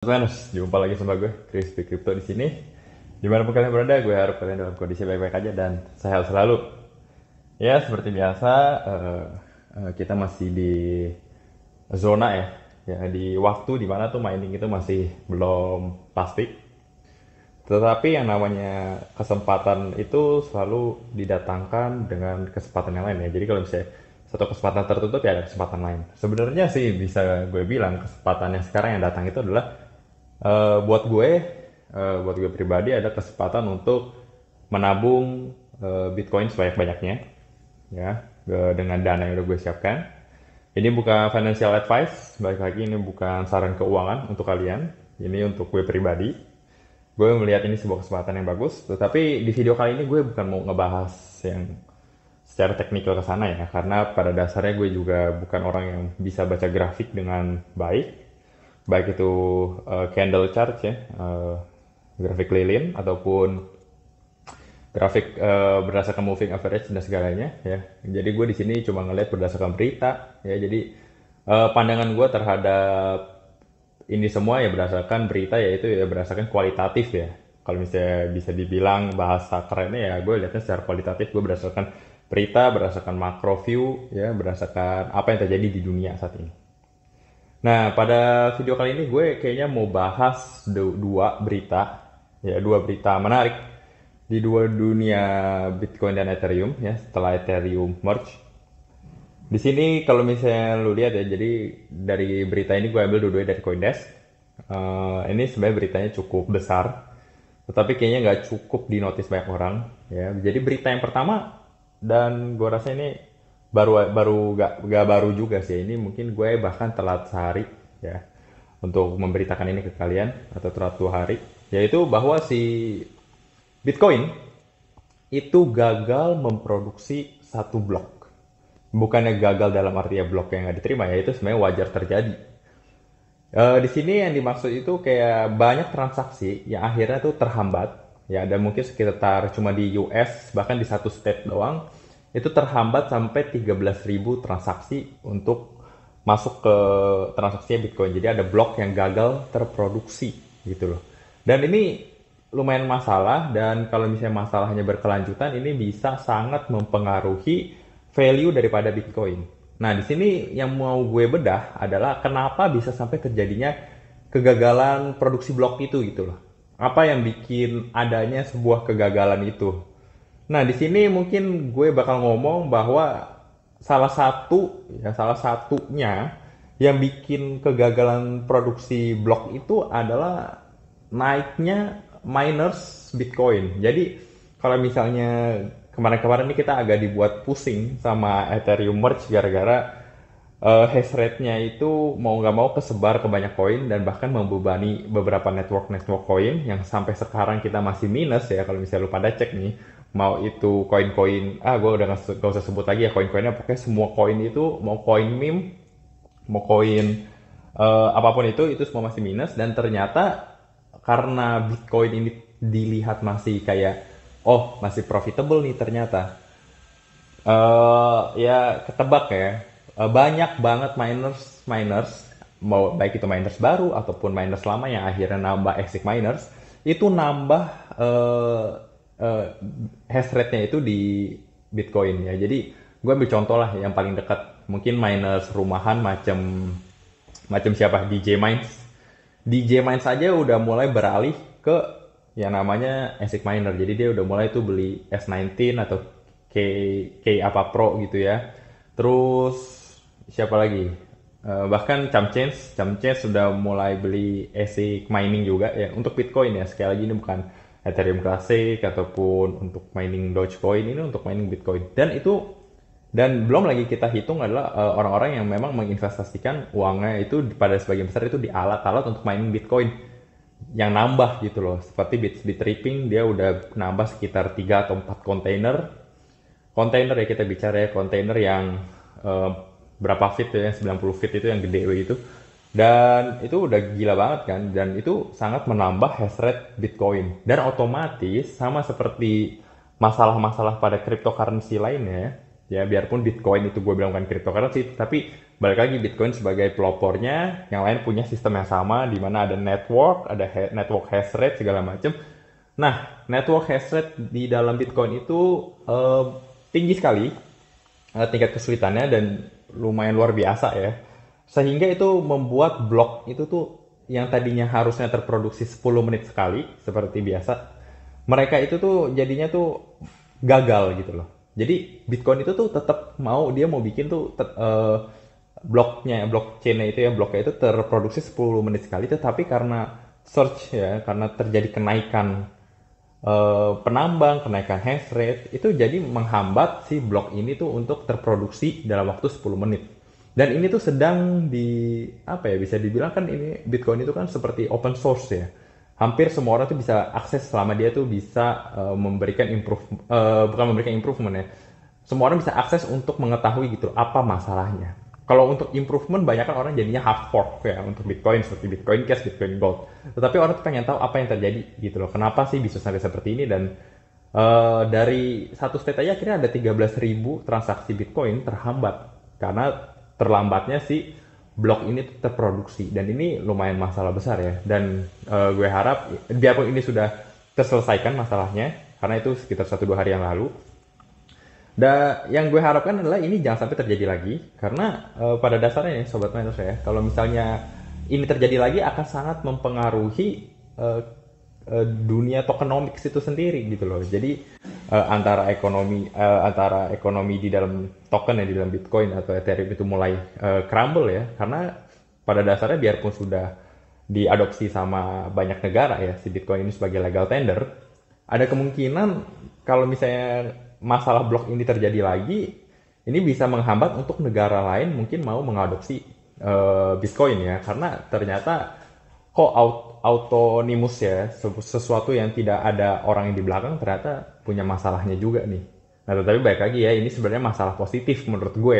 Sanus, jumpa lagi sama gue, Chris di Crypto di sini. pun kalian berada, gue harap kalian dalam kondisi baik-baik aja dan sehat selalu. Ya, seperti biasa, eh, eh, kita masih di zona ya, ya di waktu di mana tuh mining itu masih belum pasti. Tetapi yang namanya kesempatan itu selalu didatangkan dengan kesempatan yang lain ya. Jadi kalau misalnya satu kesempatan tertutup ya ada kesempatan lain. Sebenarnya sih bisa gue bilang kesempatan yang sekarang yang datang itu adalah uh, buat gue uh, buat gue pribadi ada kesempatan untuk menabung uh, Bitcoin sebanyak-banyaknya ya dengan dana yang udah gue siapkan ini bukan financial advice balik lagi ini bukan saran keuangan untuk kalian ini untuk gue pribadi gue melihat ini sebuah kesempatan yang bagus tetapi di video kali ini gue bukan mau ngebahas yang secara teknikal ke sana ya karena pada dasarnya gue juga bukan orang yang bisa baca grafik dengan baik baik itu uh, candle chart ya, uh, grafik lilin ataupun grafik uh, berdasarkan moving average dan segalanya ya. Jadi gue di sini cuma ngelihat berdasarkan berita ya. Jadi uh, pandangan gue terhadap ini semua ya berdasarkan berita yaitu ya berdasarkan kualitatif ya. Kalau misalnya bisa dibilang bahasa kerennya ya gue lihatnya secara kualitatif gue berdasarkan berita, berdasarkan macro view ya, berdasarkan apa yang terjadi di dunia saat ini. Nah, pada video kali ini gue kayaknya mau bahas dua berita, ya dua berita menarik di dua dunia Bitcoin dan Ethereum ya setelah Ethereum merge. Di sini kalau misalnya lu lihat ya, jadi dari berita ini gue ambil dua-duanya dari CoinDesk. Uh, ini sebenarnya beritanya cukup besar, tetapi kayaknya nggak cukup di notice banyak orang. Ya, jadi berita yang pertama dan gue rasa ini baru baru gak, gak baru juga sih ini mungkin gue bahkan telat sehari ya untuk memberitakan ini ke kalian atau telat dua hari yaitu bahwa si Bitcoin itu gagal memproduksi satu blok bukannya gagal dalam artinya blok yang nggak diterima ya itu sebenarnya wajar terjadi e, di sini yang dimaksud itu kayak banyak transaksi yang akhirnya tuh terhambat ya dan mungkin sekitar cuma di US bahkan di satu state doang itu terhambat sampai 13.000 transaksi untuk masuk ke transaksinya Bitcoin. Jadi ada blok yang gagal terproduksi gitu loh. Dan ini lumayan masalah dan kalau misalnya masalahnya berkelanjutan ini bisa sangat mempengaruhi value daripada Bitcoin. Nah, di sini yang mau gue bedah adalah kenapa bisa sampai terjadinya kegagalan produksi blok itu gitu loh. Apa yang bikin adanya sebuah kegagalan itu? Nah, di sini mungkin gue bakal ngomong bahwa salah satu ya salah satunya yang bikin kegagalan produksi blok itu adalah naiknya miners Bitcoin. Jadi kalau misalnya kemarin-kemarin ini kita agak dibuat pusing sama Ethereum merge gara-gara uh, hash rate-nya itu mau nggak mau kesebar ke banyak koin dan bahkan membebani beberapa network-network koin yang sampai sekarang kita masih minus ya kalau misalnya lu pada cek nih mau itu koin-koin ah gue udah gak, gak usah sebut lagi ya koin-koinnya pokoknya semua koin itu mau koin meme mau koin uh, apapun itu itu semua masih minus dan ternyata karena bitcoin ini dilihat masih kayak oh masih profitable nih ternyata uh, ya ketebak ya uh, banyak banget miners miners mau baik itu miners baru ataupun miners lama yang akhirnya nambah exit miners itu nambah uh, uh, hash rate-nya itu di Bitcoin ya. Jadi gue ambil contoh lah yang paling dekat. Mungkin miners rumahan macam macam siapa DJ Mines. DJ Mines saja udah mulai beralih ke yang namanya ASIC miner. Jadi dia udah mulai tuh beli S19 atau K K apa Pro gitu ya. Terus siapa lagi? Uh, bahkan Chamchains, Chamchains sudah mulai beli ASIC mining juga ya untuk Bitcoin ya. Sekali lagi ini bukan Ethereum Classic ataupun untuk mining Dogecoin ini untuk mining Bitcoin dan itu dan belum lagi kita hitung adalah eh, orang-orang uh, yang memang menginvestasikan uangnya itu pada sebagian besar itu di alat-alat untuk mining Bitcoin yang nambah gitu loh seperti bit Bitripping tripping dia udah nambah sekitar 3 atau 4 kontainer kontainer ya kita bicara ya kontainer yang uh, berapa feet ya 90 feet itu yang gede begitu dan itu udah gila banget kan, dan itu sangat menambah hash rate Bitcoin. Dan otomatis sama seperti masalah-masalah pada cryptocurrency lainnya, ya biarpun Bitcoin itu gue bilang bukan cryptocurrency, tapi balik lagi Bitcoin sebagai pelopornya, yang lain punya sistem yang sama, di mana ada network, ada ha network hash rate segala macam. Nah, network hash rate di dalam Bitcoin itu uh, tinggi sekali uh, tingkat kesulitannya dan lumayan luar biasa ya sehingga itu membuat blog itu tuh yang tadinya harusnya terproduksi 10 menit sekali seperti biasa, mereka itu tuh jadinya tuh gagal gitu loh. Jadi Bitcoin itu tuh tetap mau dia mau bikin tuh tet, uh, eh, bloknya blockchainnya itu ya bloknya itu terproduksi 10 menit sekali tetapi karena search ya karena terjadi kenaikan uh, penambang kenaikan hash rate itu jadi menghambat si blok ini tuh untuk terproduksi dalam waktu 10 menit dan ini tuh sedang di apa ya bisa dibilang kan ini Bitcoin itu kan seperti open source ya. Hampir semua orang tuh bisa akses selama dia tuh bisa uh, memberikan improve uh, bukan memberikan improvement ya. Semua orang bisa akses untuk mengetahui gitu apa masalahnya. Kalau untuk improvement banyak kan orang jadinya hard fork ya untuk Bitcoin seperti Bitcoin Cash, Bitcoin Gold. Tetapi orang tuh pengen tahu apa yang terjadi gitu loh. Kenapa sih bisa sampai seperti ini dan uh, dari satu state aja akhirnya ada 13.000 transaksi Bitcoin terhambat karena terlambatnya si blok ini terproduksi dan ini lumayan masalah besar ya dan uh, gue harap biarpun ini sudah terselesaikan masalahnya karena itu sekitar satu dua hari yang lalu dan yang gue harapkan adalah ini jangan sampai terjadi lagi karena uh, pada dasarnya ya, sobat mentors ya kalau misalnya ini terjadi lagi akan sangat mempengaruhi uh, Eh, dunia tokenomics itu sendiri gitu loh. Jadi uh, antara ekonomi uh, antara ekonomi di dalam token ya di dalam Bitcoin atau Ethereum itu mulai uh, crumble ya karena pada dasarnya biarpun sudah diadopsi sama banyak negara ya si Bitcoin ini sebagai legal tender, ada kemungkinan kalau misalnya masalah blok ini terjadi lagi, ini bisa menghambat untuk negara lain mungkin mau mengadopsi uh, Bitcoin ya karena ternyata kok aut autonimus ya sesuatu yang tidak ada orang yang di belakang ternyata punya masalahnya juga nih nah tetapi baik lagi ya ini sebenarnya masalah positif menurut gue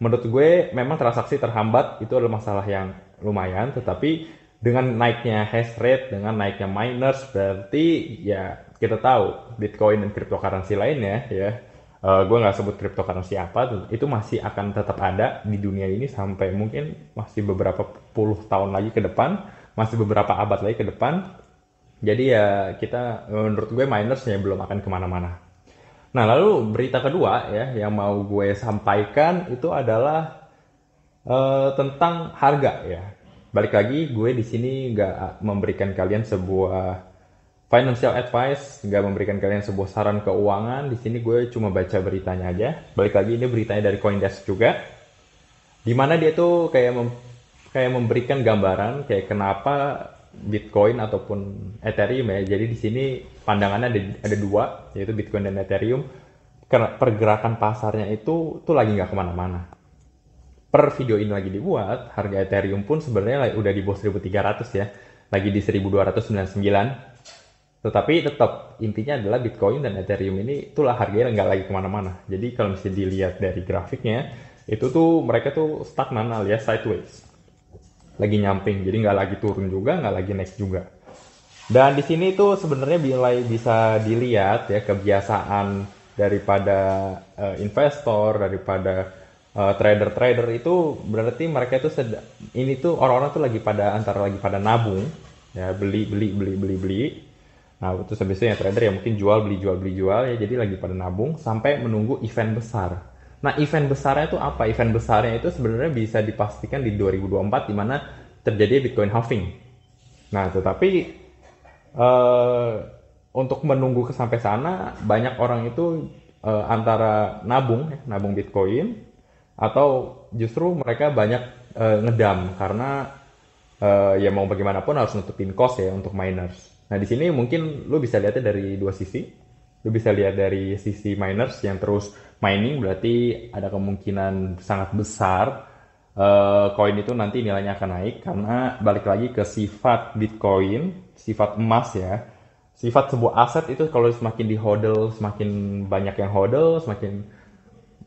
menurut gue memang transaksi terhambat itu adalah masalah yang lumayan tetapi dengan naiknya hash rate dengan naiknya miners berarti ya kita tahu bitcoin dan cryptocurrency lainnya ya uh, gue nggak sebut cryptocurrency apa itu masih akan tetap ada di dunia ini sampai mungkin masih beberapa puluh tahun lagi ke depan masih beberapa abad lagi ke depan. Jadi ya kita menurut gue minusnya belum akan kemana-mana. Nah lalu berita kedua ya yang mau gue sampaikan itu adalah uh, tentang harga ya. Balik lagi gue di sini nggak memberikan kalian sebuah financial advice, nggak memberikan kalian sebuah saran keuangan. Di sini gue cuma baca beritanya aja. Balik lagi ini beritanya dari Coindesk juga. Dimana dia tuh kayak kayak memberikan gambaran kayak kenapa Bitcoin ataupun Ethereum ya. Jadi di sini pandangannya ada, ada dua, yaitu Bitcoin dan Ethereum. Pergerakan pasarnya itu tuh lagi nggak kemana-mana. Per video ini lagi dibuat, harga Ethereum pun sebenarnya udah di bawah 1.300 ya, lagi di 1.299. Tetapi tetap intinya adalah Bitcoin dan Ethereum ini itulah harganya nggak lagi kemana-mana. Jadi kalau misalnya dilihat dari grafiknya, itu tuh mereka tuh stagnan alias sideways lagi nyamping jadi nggak lagi turun juga nggak lagi naik juga dan di sini itu sebenarnya nilai bisa dilihat ya kebiasaan daripada uh, investor daripada eh, trader-trader uh, itu berarti mereka itu sedang ini tuh orang-orang tuh lagi pada antara lagi pada nabung ya beli beli beli beli beli nah itu sebisa itu sebetulnya trader ya mungkin jual beli jual beli jual ya jadi lagi pada nabung sampai menunggu event besar Nah, event besarnya itu apa? Event besarnya itu sebenarnya bisa dipastikan di 2024 di mana terjadi Bitcoin halving. Nah, tetapi uh, untuk menunggu ke sampai sana, banyak orang itu uh, antara nabung, ya, nabung Bitcoin, atau justru mereka banyak uh, ngedam karena uh, ya mau bagaimanapun harus nutupin cost ya untuk miners. Nah, di sini mungkin lu bisa lihatnya dari dua sisi lu bisa lihat dari sisi miners yang terus mining berarti ada kemungkinan sangat besar eh, koin uh, itu nanti nilainya akan naik karena balik lagi ke sifat Bitcoin, sifat emas ya. Sifat sebuah aset itu kalau semakin di hodl, semakin banyak yang hodl, semakin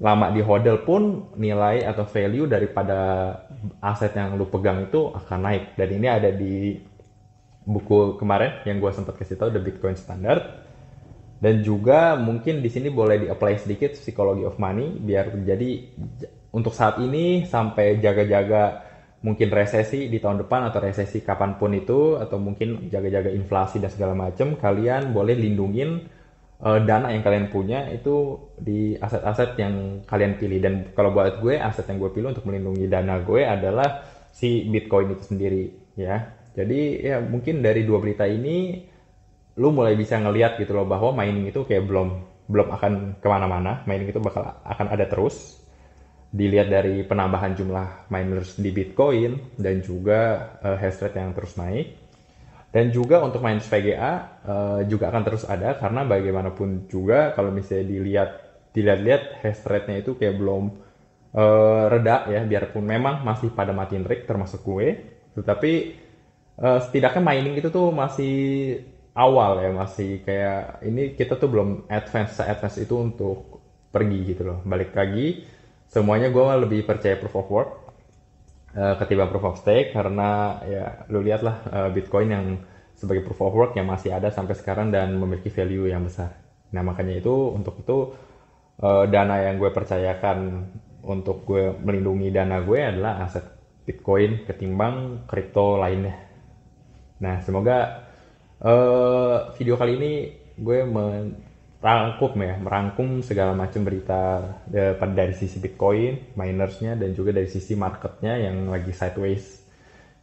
lama di hodl pun nilai atau value daripada aset yang lu pegang itu akan naik. Dan ini ada di buku kemarin yang gue sempat kasih tahu The Bitcoin Standard dan juga mungkin di sini boleh di-apply sedikit psikologi of money biar jadi untuk saat ini sampai jaga-jaga mungkin resesi di tahun depan atau resesi kapanpun itu atau mungkin jaga-jaga inflasi dan segala macam kalian boleh lindungin uh, dana yang kalian punya itu di aset-aset yang kalian pilih dan kalau buat gue aset yang gue pilih untuk melindungi dana gue adalah si Bitcoin itu sendiri ya jadi ya mungkin dari dua berita ini lu mulai bisa ngelihat gitu loh bahwa mining itu kayak belum belum akan kemana-mana mining itu bakal akan ada terus dilihat dari penambahan jumlah miners di Bitcoin dan juga uh, hash rate yang terus naik dan juga untuk miners VGA uh, eh, juga akan terus ada karena bagaimanapun juga kalau misalnya dilihat dilihat-lihat hash rate-nya itu kayak belum uh, reda ya biarpun memang masih pada matiin rig termasuk gue tetapi uh, setidaknya mining itu tuh masih awal ya masih kayak ini kita tuh belum advance se advance itu untuk pergi gitu loh balik lagi semuanya gue lebih percaya proof of work uh, ketimbang proof of stake karena ya lu lihatlah uh, bitcoin yang sebagai proof of work yang masih ada sampai sekarang dan memiliki value yang besar nah makanya itu untuk itu uh, dana yang gue percayakan untuk gue melindungi dana gue adalah aset bitcoin ketimbang kripto lainnya nah semoga Eh, video kali ini gue merangkum ya, merangkum segala macam berita uh, dari sisi Bitcoin, minersnya, dan juga dari sisi marketnya yang lagi sideways.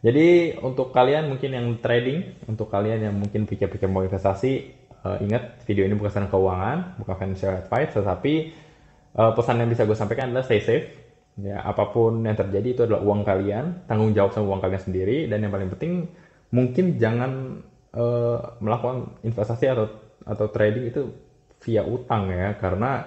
Jadi untuk kalian mungkin yang trading, untuk kalian yang mungkin pikir-pikir mau investasi, uh, ingat video ini bukan saran keuangan, bukan financial advice, tetapi uh, pesan yang bisa gue sampaikan adalah stay safe. Ya, apapun yang terjadi itu adalah uang kalian, tanggung jawab sama uang kalian sendiri, dan yang paling penting mungkin jangan Eh, melakukan investasi atau atau trading itu via utang ya karena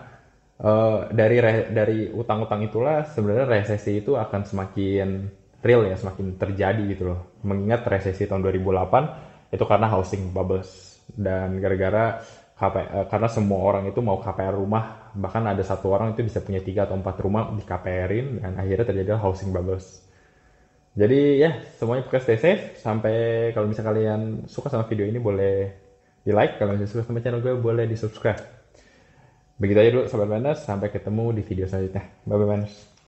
uh, dari re, dari utang-utang itulah sebenarnya resesi itu akan semakin real ya semakin terjadi gitu loh mengingat resesi tahun 2008 itu karena housing bubbles dan gara-gara eh, karena semua orang itu mau KPR rumah bahkan ada satu orang itu bisa punya tiga atau empat rumah di kpr dan akhirnya terjadi housing bubbles jadi ya semuanya podcast stay safe. Sampai kalau misalnya kalian suka sama video ini boleh di like. Kalau misalnya suka sama channel gue boleh di subscribe. Begitu aja dulu sahabat Manners. Sampai ketemu di video selanjutnya. Bye bye Manners.